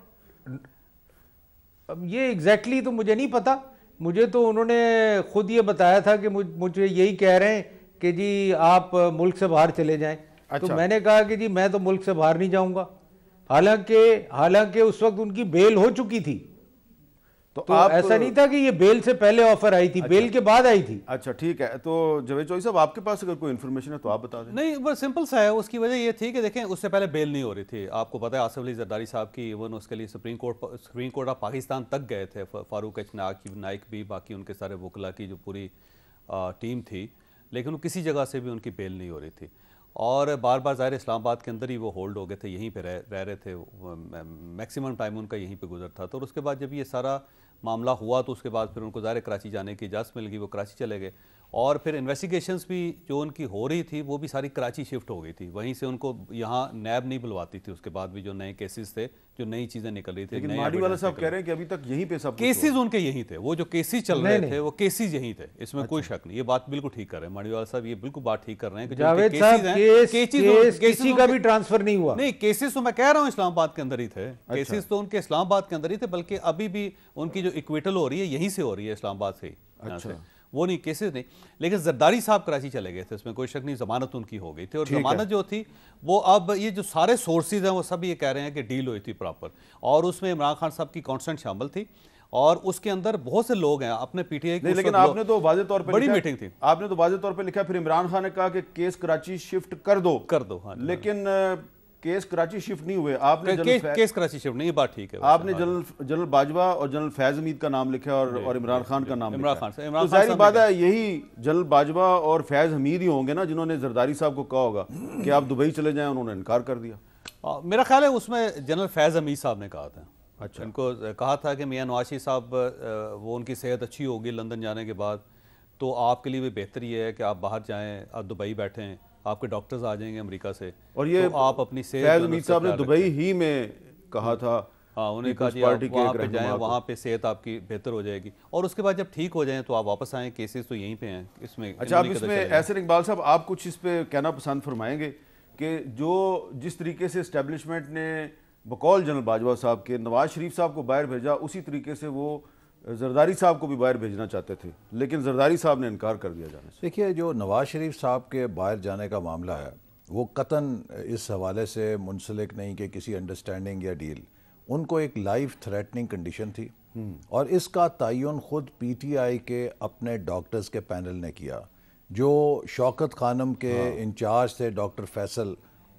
Speaker 5: अब ये एग्जैक्टली exactly तो मुझे नहीं पता मुझे तो उन्होंने खुद ये बताया था कि मुझ, मुझे यही कह रहे हैं कि जी आप मुल्क से बाहर चले जाएं तो अच्छा। तो मैंने कहा कि जी मैं तो मुल्क से बाहर नहीं जाऊंगा हालांकि हालांकि उस वक्त उनकी बेल हो चुकी थी तो, तो आप ऐसा नहीं था
Speaker 1: कि ये बेल से पहले ऑफर आई थी अच्छा, बेल के बाद आई थी अच्छा ठीक है तो जवेद चौधरी साहब आपके पास अगर कोई इन्फॉर्मेशन है तो आप बता दें
Speaker 5: नहीं बस सिंपल
Speaker 4: सा है उसकी वजह ये थी कि देखें उससे पहले बेल नहीं हो रही थी आपको पता है आसफ अली जरदारी साहब की इवन उसके लिए supreme court supreme court of Pakistan तक गए थे फारूक एच नाइक भी बाकी उनके सारे वकला की जो पूरी टीम थी लेकिन किसी जगह से भी उनकी बेल नहीं हो रही थी और बार बार ज़ाहिर इस्लामाबाद के अंदर ही वो होल्ड हो गए थे यहीं पे रह रह रहे थे मैक्सिमम टाइम उनका यहीं पे गुजर था तो और उसके बाद जब ये सारा मामला हुआ तो उसके बाद फिर उनको ज़ाहिर कराची जाने की इजाज़त मिल गई वो कराची चले गए और फिर इन्वेस्टिगेशंस भी जो उनकी हो रही थी वो भी सारी कराची शिफ्ट हो गई थी वहीं से उनको यहाँ नैब नहीं बुलवाती थी उसके बाद भी जो नए केसेस थे जो नई चीज़ें निकल रही थी माड़ी वाले साहब
Speaker 1: कह रहे हैं कि अभी तक यहीं पे सब केसेस
Speaker 4: उनके यहीं थे वो जो केसेस चल रहे थे वो केसेस यहीं थे इसमें कोई अच्छा। शक नहीं ये बात बिल्कुल ठीक कर रहे हैं माड़ी वाले साहब ये बिल्कुल बात ठीक कर रहे हैं जावेद साहब किसी का भी ट्रांसफर नहीं हुआ नहीं केसेस तो मैं कह रहा हूँ इस्लामाबाद के अंदर ही थे केसेस अच्छा। तो उनके इस्लामाबाद के अंदर ही थे बल्कि अभी भी उनकी जो इक्विटल हो रही है यहीं से हो रही है इस्लामाबाद से अच्छा वो नहीं केसेस नहीं लेकिन जरदारी साहब कराची चले गए थे उसमें कोई शक नहीं जमानत उनकी हो गई थी और जमानत जो थी वो अब ये जो सारे सोर्सेज हैं वो सब ये कह रहे हैं कि डील हुई थी प्रॉपर और उसमें
Speaker 1: इमरान खान साहब की कॉन्स्टेंट शामिल थी और उसके अंदर बहुत से लोग हैं अपने पीटीआई लेकिन आपने तो वाजे तौर पर बड़ी मीटिंग थी आपने तो वाजे तौर पर लिखा फिर इमरान खान ने कहा कि केस कराची शिफ्ट कर दो कर दो हाँ, हाँ लेकिन केस कराची शिफ्ट नहीं हुए आपने के, केस, केस
Speaker 4: कराची शिफ्ट नहीं ये बात ठीक है आपने
Speaker 1: जनरल जनरल बाजवा और जनरल फैज अमीद का नाम लिखा और और इमरान खान का नाम इमरान खान तो इमरान तो सारी बात है यही जनरल बाजवा और फैज हमीद ही होंगे ना जिन्होंने जरदारी साहब को कहा होगा कि आप दुबई चले जाएं उन्होंने इनकार कर दिया मेरा ख्याल है उसमें जनरल फैज हमीद साहब ने कहा था
Speaker 4: अच्छा उनको कहा था कि मियाँ नवाशी साहब वो उनकी सेहत अच्छी होगी लंदन जाने के बाद तो आपके लिए भी बेहतर ही है कि आप बाहर जाएँ आप दुबई बैठें आपके डॉक्टर्स आ जाएंगे अमेरिका
Speaker 1: से और ये तो आप अपनी सेहत उम्मीद साहब ने दुबई ही में कहा था हाँ उन्हें कहा कि आप वहाँ पे जाएं वहाँ
Speaker 4: पे सेहत आपकी बेहतर हो जाएगी और उसके बाद जब ठीक हो जाएं तो आप वापस आएँ केसेस तो यहीं पे हैं इसमें
Speaker 1: अच्छा आप इसमें ऐसे इकबाल साहब आप कुछ इस पर कहना पसंद फरमाएंगे कि जो जिस तरीके से इस्टेब्लिशमेंट ने बकौल जनरल बाजवा साहब के नवाज शरीफ साहब को बाहर भेजा उसी तरीके से वो जरदारी साहब को भी बाहर भेजना चाहते थे लेकिन जरदारी साहब ने इनकार कर दिया
Speaker 2: जाने से देखिए जो नवाज शरीफ साहब के बाहर जाने का मामला है वो कतन इस हवाले से मुंसलिक नहीं कि किसी अंडरस्टैंडिंग या डील उनको एक लाइफ थ्रेटनिंग कंडीशन थी हम्म। और इसका तयन ख़ुद पी टी आई के अपने डॉक्टर्स के पैनल ने किया जो शौकत खानम के हाँ। इंचार्ज थे डॉक्टर फैसल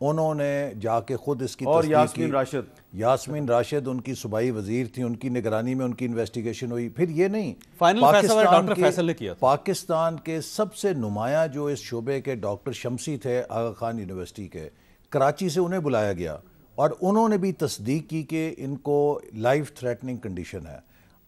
Speaker 2: उन्होंने जाके खुद इसकी और यासमीन राशिद यासमीन राशिद उनकी सुबाई वजीर थी उनकी निगरानी में उनकी इन्वेस्टिगेशन हुई फिर ये नहीं फाइनल पाकिस्तान के फैसल ने किया पाकिस्तान के सबसे नुमाया जो इस शोबे के डॉक्टर शमसी थे आगा खान यूनिवर्सिटी के कराची से उन्हें बुलाया गया और उन्होंने भी तस्दीक की कि इनको लाइफ थ्रेटनिंग कंडीशन है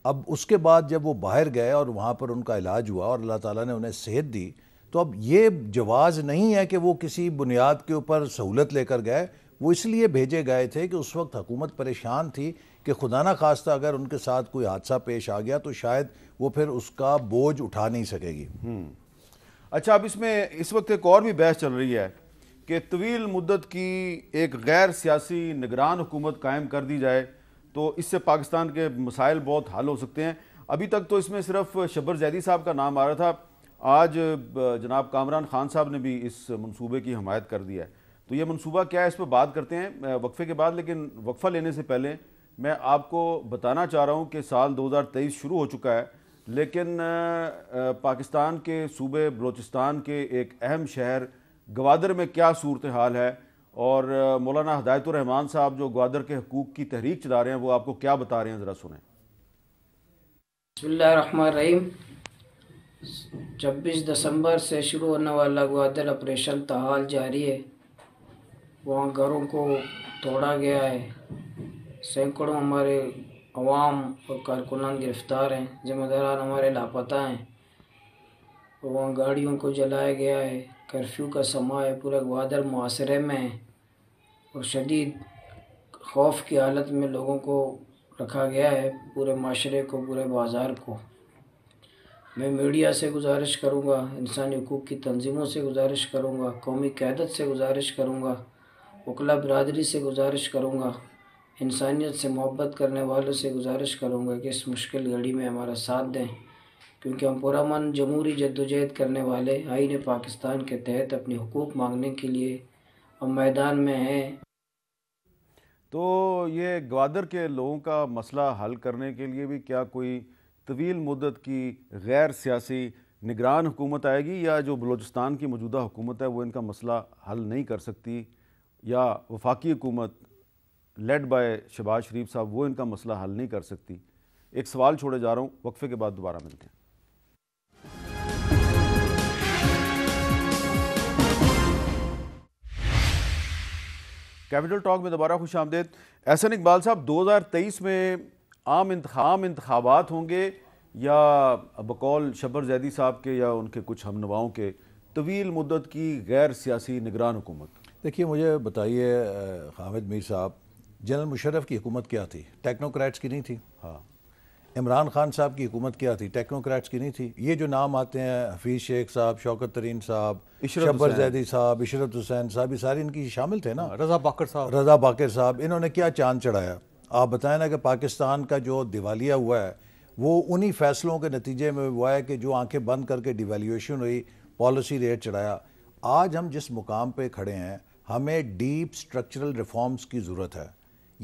Speaker 2: अब उसके बाद जब वो बाहर गए और वहाँ पर उनका इलाज हुआ और अल्लाह ताला ने उन्हें सेहत दी तो अब ये जवाज़ नहीं है कि वो किसी बुनियाद के ऊपर सहूलत लेकर गए वो इसलिए भेजे गए थे कि उस वक्त हुकूमत परेशान थी कि खुदा ना खास्ता अगर उनके साथ कोई हादसा पेश आ गया तो शायद वो फिर उसका बोझ उठा नहीं सकेगी हम्म। अच्छा अब इसमें इस वक्त एक और भी बहस चल रही है कि
Speaker 1: तवील मुद्दत की एक गैर सियासी निगरान हुकूमत कायम कर दी जाए तो इससे पाकिस्तान के मसाइल बहुत हल हो सकते हैं अभी तक तो इसमें सिर्फ शब्बर जैदी साहब का नाम आ रहा था आज जनाब कामरान खान साहब ने भी इस मनसूबे की हमायत कर दिया है तो ये मनसूबा क्या है इस पर बात करते हैं वक्फे के बाद लेकिन वक्फ़ा लेने से पहले मैं आपको बताना चाह रहा हूँ कि साल 2023 शुरू हो चुका है लेकिन पाकिस्तान के सूबे बलोचिस्तान के एक अहम शहर गवादर में क्या सूरत हाल है और मौलाना हदायतुररहमान साहब जो ग्वादर के हकूक़ की तहरीक चला रहे हैं वो आपको क्या बता रहे हैं ज़रा सुने
Speaker 3: बसमीम
Speaker 1: 26 दिसंबर से शुरू होने वाला ग्वादर ऑपरेशन तहाल जारी है
Speaker 5: वहाँ घरों को तोड़ा गया है सैकड़ों हमारे अवाम और कारकुनान गिरफ्तार हैं जिम्मेदार हमारे लापता हैं और वहाँ गाड़ियों को जलाया गया है कर्फ्यू का समय है पूरा ग्वादर मुआरे में है और शदीद खौफ की हालत में लोगों को रखा गया है पूरे माशरे को पूरे बाज़ार को मैं मीडिया से गुजारिश करूँगा इंसानी हकूक़ की तंजीमों से गुजारिश करूँगा कौमी क्यादत से गुजारिश करूँगा वकला बरदरी से गुजारिश करूँगा इंसानियत से मोहब्बत करने वालों से गुजारिश करूँगा कि इस मुश्किल घड़ी में हमारा साथ दें क्योंकि हम पुरान जमहूरी जद्दोजहद करने वाले आइन पाकिस्तान के तहत अपने हकूक़ मांगने के लिए
Speaker 1: हम मैदान में हैं तो ये ग्वादर के लोगों का मसला हल करने के लिए भी क्या कोई तवील मदत की गैर सियासी निगरान हुकूमत आएगी या जो बलूचिस्तान की मौजूदा हुकूमत है वो इनका मसला हल नहीं कर सकती या वफाकी हुकूमत लेड बाय शबाज शरीफ साहब वो इनका मसला हल नहीं कर सकती एक सवाल छोड़े जा रहा हूँ वक्फे के बाद दोबारा मिलते हैं कैपिटल टॉक में दोबारा खुश आमदेद एहसन इकबाल साहब 2023 में आम आम इंतबात होंगे या बकौल शबर जैदी साहब
Speaker 2: के या उनके कुछ हमनवाओं के तवील मदत की गैर सियासी निगरान हुकूमत देखिए मुझे बताइए हामिद मीर साहब जनरल मुशरफ की हुकूमत क्या थी टेक्नोक्रैट्स की नहीं थी हाँ इमरान खान साहब की हुकूमत क्या थी टेक्नोक्रैट्स की नहीं थी ये जो नाम आते हैं हफीज़ शेख साहब शौकत तरीन साहब शबर जैदी साहब इशरत हुसैन साहब ये सारे इनकी शामिल थे ना हाँ, रजा बाकर साहब रजा बाकर साहब इन्होंने क्या चांद चढ़ाया आप बताएं ना कि पाकिस्तान का जो दिवालिया हुआ है वो उन्हीं फैसलों के नतीजे में हुआ है कि जो आंखें बंद करके डिवेल्यूशन हुई पॉलिसी रेट चढ़ाया आज हम जिस मुकाम पे खड़े हैं हमें डीप स्ट्रक्चरल रिफॉर्म्स की ज़रूरत है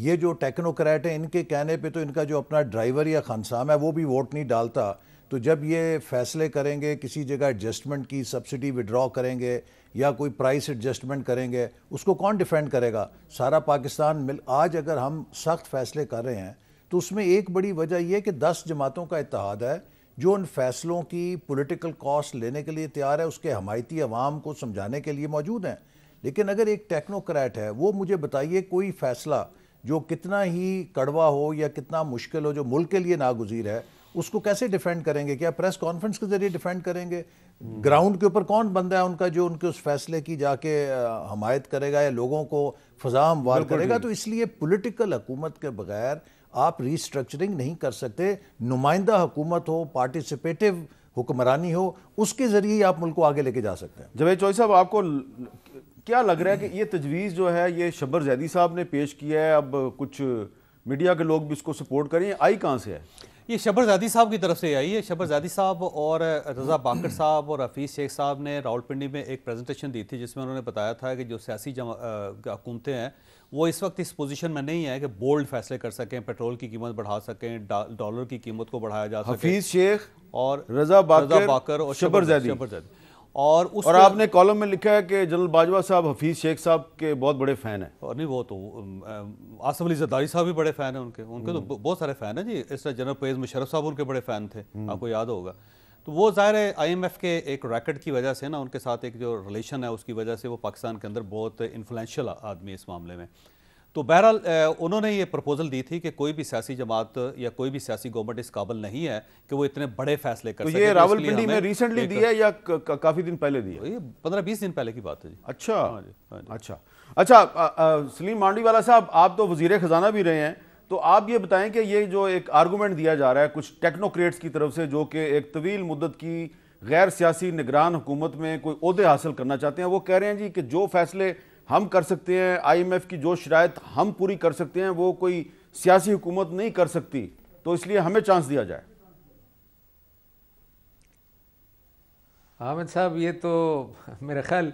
Speaker 2: ये जो टेक्नोक्रैट हैं इनके कहने पे तो इनका जो अपना ड्राइवर या खानसाम है वो भी वोट नहीं डालता तो जब ये फैसले करेंगे किसी जगह एडजस्टमेंट की सब्सिडी विड्रॉ करेंगे या कोई प्राइस एडजस्टमेंट करेंगे उसको कौन डिफेंड करेगा सारा पाकिस्तान मिल आज अगर हम सख्त फैसले कर रहे हैं तो उसमें एक बड़ी वजह यह कि दस जमातों का इतिहाद है जो उन फैसलों की पॉलिटिकल कॉस्ट लेने के लिए तैयार है उसके हमायती अवाम को समझाने के लिए मौजूद हैं लेकिन अगर एक टेक्नोक्रैट है वो मुझे बताइए कोई फैसला जो कितना ही कड़वा हो या कितना मुश्किल हो जो मुल्क के लिए नागजीर है उसको कैसे डिफेंड करेंगे क्या प्रेस कॉन्फ्रेंस के जरिए डिफेंड करेंगे ग्राउंड के ऊपर कौन बंदा है उनका जो उनके उस फैसले की जाके हमायत करेगा या लोगों को फजा वार करेगा तो इसलिए पोलिटिकल हकूमत के बगैर आप रिस्ट्रक्चरिंग नहीं कर सकते नुमाइंदा हुकूमत हो पार्टिसिपेटिव हुक्मरानी हो उसके जरिए आप मुल्क को आगे लेके जा सकते हैं जवेद चौधरी साहब आपको क्या लग रहा है कि ये
Speaker 1: तजवीज़ जो है ये शब्बर जैदी साहब ने पेश किया है अब कुछ मीडिया के लोग भी इसको सपोर्ट करें आई कहाँ से है
Speaker 4: ये शबरजादी साहब की तरफ से आई है शबरजादी साहब और रज़ा बाकर साहब और हफीज़ शेख साहब ने रावलपिंडी में एक प्रेजेंटेशन दी थी जिसमें उन्होंने बताया था कि जो सियासी हुकूमतें हैं वो इस वक्त इस पोजीशन में नहीं है कि बोल्ड फैसले कर सकें पेट्रोल की कीमत
Speaker 1: बढ़ा सकें डॉलर की कीमत को बढ़ाया जा सके हफीज़ शेख और रज़ा बाकर, रजा बाकर और शबरजादी शबरजादी और उस और आपने कॉलम में लिखा है कि जनरल बाजवा साहब हफीज़ शेख साहब के बहुत बड़े फ़ैन हैं और नहीं वो तो आसफ अली जदारी साहब भी बड़े फ़ैन हैं उनके उनके तो हम्म।
Speaker 4: बहुत सारे फ़ैन हैं जी इस तरह जनरल पेज मुशरफ साहब उनके बड़े फ़ैन थे हम्म। आपको याद होगा तो वो ज़ाहिर है आईएमएफ के एक रैकेट की वजह से ना उनके साथ एक जो रिलेशन है उसकी वजह से वो पाकिस्तान के अंदर बहुत इन्फ्लुएंशियल आदमी इस मामले में तो बहरहाल उन्होंने ये प्रपोजल दी थी कि कोई भी सियासी जमात या कोई भी सियासी गवर्नमेंट इस काबल नहीं है कि वो इतने बड़े फैसले कर तो ये रावलपिंडी में रिसेंटली दिया
Speaker 1: या काफ़ी दिन पहले दिया ये पंद्रह बीस दिन पहले की बात है जी अच्छा हाँ जी, हाँ जी। अच्छा अच्छा आ, आ, सलीम मांडीवाला साहब आप तो वजीर ख़जाना भी रहे हैं तो आप ये बताएं कि ये जो एक आर्गूमेंट दिया जा रहा है कुछ टेक्नोक्रेट्स की तरफ से जो कि एक तवील मुद्दत की गैर सियासी निगरान हुकूमत में कोई अहदे हासिल करना चाहते हैं वो कह रहे हैं जी कि जो फैसले हम कर सकते हैं आईएमएफ की जो शरात हम पूरी कर सकते हैं वो कोई सियासी हुकूमत नहीं कर सकती तो इसलिए हमें चांस दिया जाए
Speaker 5: हामिद साहब ये तो मेरे ख्याल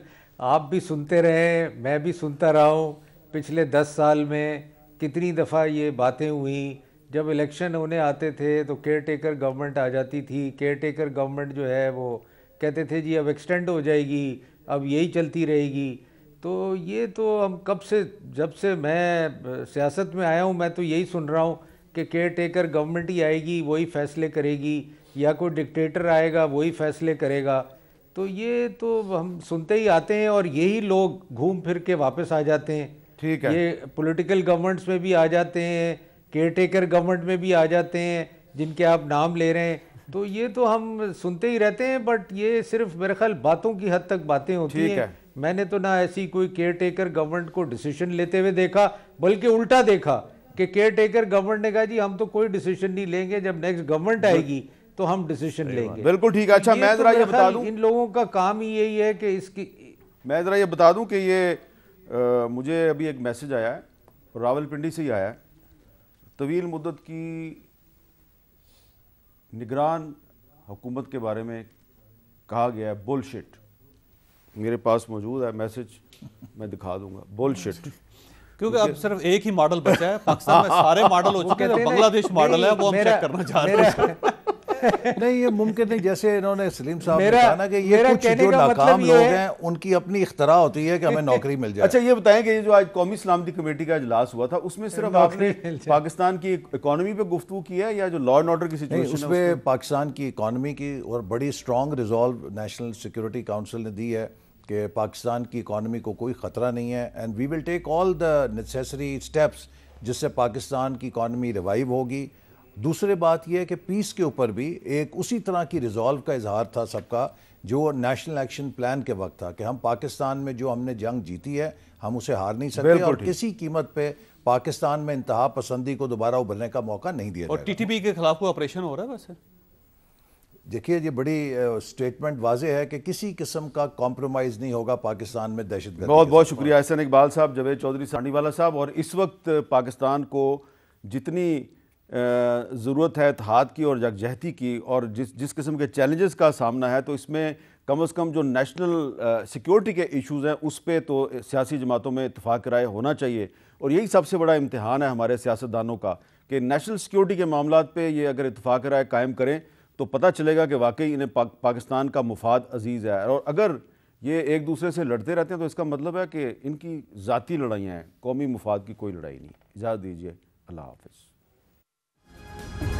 Speaker 5: आप भी सुनते रहे मैं भी सुनता रहा हूँ पिछले दस साल में कितनी दफ़ा ये बातें हुई जब इलेक्शन होने आते थे तो केयर टेकर गवर्नमेंट आ जाती थी केयर टेकर गवर्नमेंट जो है वो कहते थे जी अब एक्सटेंड हो जाएगी अब यही चलती रहेगी तो ये तो हम कब से जब से मैं सियासत में आया हूँ मैं तो यही सुन रहा हूँ कि केयर टेकर गवर्नमेंट ही आएगी वही फैसले करेगी या कोई डिक्टेटर आएगा वही फैसले करेगा तो ये तो हम सुनते ही आते हैं और यही लोग घूम फिर के वापस आ जाते हैं ठीक है ये पॉलिटिकल गवर्नमेंट्स में भी आ जाते हैं केयर टेकर गवर्नमेंट में भी आ जाते हैं जिनके आप नाम ले रहे हैं तो ये तो हम सुनते ही रहते हैं बट ये सिर्फ मेरे ख्याल बातों की हद तक बातें होती हैं मैंने तो ना ऐसी कोई केयर टेकर गवर्नमेंट को डिसीजन लेते हुए देखा बल्कि उल्टा देखा कि केयर टेकर गवर्नमेंट ने कहा जी हम तो कोई डिसीजन नहीं लेंगे जब नेक्स्ट गवर्नमेंट आएगी तो हम डिसीजन लेंगे बिल्कुल ठीक है अच्छा मैं तो जरा ये बता दूं
Speaker 1: इन लोगों का काम ही यही है कि इसकी मैं जरा ये बता दूं कि ये आ, मुझे अभी एक मैसेज आया है रावलपिंडी से ही आया है तवील मुद्दत की निगरान हुकूमत के बारे में कहा गया है बुलशिट मेरे पास मौजूद है मैसेज मैं दिखा दूंगा बुलशिट
Speaker 4: क्योंकि अब सिर्फ एक ही मॉडल बचा है पाकिस्तान में सारे मॉडल हो चुके हैं बांग्लादेश मॉडल है वो हम चेक करना चाह रहे हैं
Speaker 2: नहीं ये मुमकिन नहीं जैसे इन्होंने सलीम साहब ने कहा ना कि ये कुछ जो मतलब नाकाम मतलब लोग हैं उनकी अपनी इख्तरा होती है कि हमें नौकरी मिल जाए अच्छा
Speaker 1: ये बताएं कि ये जो आज कौमी सलामती कमेटी का इजलास हुआ था उसमें सिर्फ आपने पाकिस्तान की इकोनॉमी पे
Speaker 2: गुफ्तु की है या जो लॉ एंड ऑर्डर की सिचुएशन उसमें पाकिस्तान की इकानमी की और बड़ी strong resolve national security council ने दी है कि पाकिस्तान की इकानमी को कोई ख़तरा नहीं है and we will take all the necessary steps जिससे पाकिस्तान की इकानमी रिवाइव होगी दूसरी बात यह है कि पीस के ऊपर भी एक उसी तरह की रिजॉल्व का इजहार था सबका जो नेशनल एक्शन प्लान के वक्त था कि हम पाकिस्तान में जो हमने जंग जीती है हम उसे हार नहीं सकते और किसी कीमत पे पाकिस्तान में इंतहा पसंदी को दोबारा उभरने का मौका नहीं दिया और
Speaker 4: टीटीपी के खिलाफ कोई ऑपरेशन हो रहा है वैसे
Speaker 2: देखिए ये बड़ी स्टेटमेंट वाज है कि किसी किस्म का कॉम्प्रोमाइज़ नहीं होगा पाकिस्तान में दहशत बहुत बहुत शुक्रिया एहसन
Speaker 1: इकबाल साहब जवेद चौधरी सानीवाला साहब और इस वक्त पाकिस्तान को जितनी ज़रूरत है इतिहाद की और यकजहती की और जिस जिस किस्म के चैलेंजेस का सामना है तो इसमें कम अज़ कम जो नेशनल सिक्योरिटी के इशूज़ हैं उस पर तो सियासी जमातों में इतफाक़ राय होना चाहिए और यही सबसे बड़ा इम्तहान है हमारे सियासतदानों का कि नेशनल सिक्योरिटी के मामला पर ये अगर इतफाक़ राय कायम करें तो पता चलेगा कि वाकई इन्हें पा, पाकिस्तान का मुफाद अजीज़ है और अगर ये एक दूसरे से लड़ते रहते हैं तो इसका मतलब है कि इनकी ज़ाती लड़ाइयाँ हैं कौमी मुफाद की कोई लड़ाई नहीं इजाज़त दीजिए अल्लाह हाफ